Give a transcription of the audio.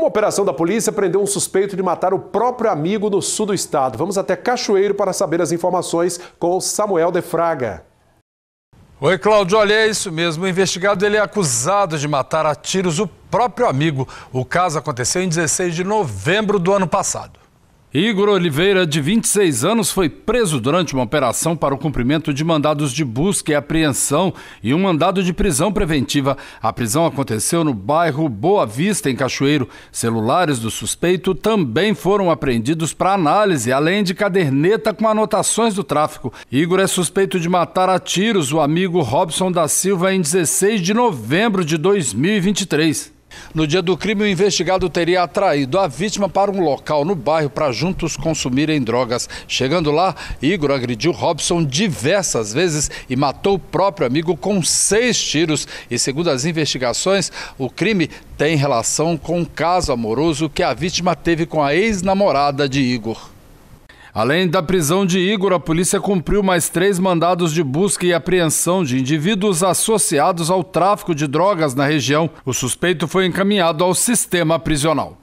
Uma operação da polícia prendeu um suspeito de matar o próprio amigo no sul do estado. Vamos até Cachoeiro para saber as informações com Samuel De Fraga. Oi, Cláudio. Olha, é isso mesmo. O investigado ele é acusado de matar a tiros o próprio amigo. O caso aconteceu em 16 de novembro do ano passado. Igor Oliveira, de 26 anos, foi preso durante uma operação para o cumprimento de mandados de busca e apreensão e um mandado de prisão preventiva. A prisão aconteceu no bairro Boa Vista, em Cachoeiro. Celulares do suspeito também foram apreendidos para análise, além de caderneta com anotações do tráfico. Igor é suspeito de matar a tiros o amigo Robson da Silva em 16 de novembro de 2023. No dia do crime, o investigado teria atraído a vítima para um local no bairro para juntos consumirem drogas. Chegando lá, Igor agrediu Robson diversas vezes e matou o próprio amigo com seis tiros. E segundo as investigações, o crime tem relação com um caso amoroso que a vítima teve com a ex-namorada de Igor. Além da prisão de Igor, a polícia cumpriu mais três mandados de busca e apreensão de indivíduos associados ao tráfico de drogas na região. O suspeito foi encaminhado ao sistema prisional.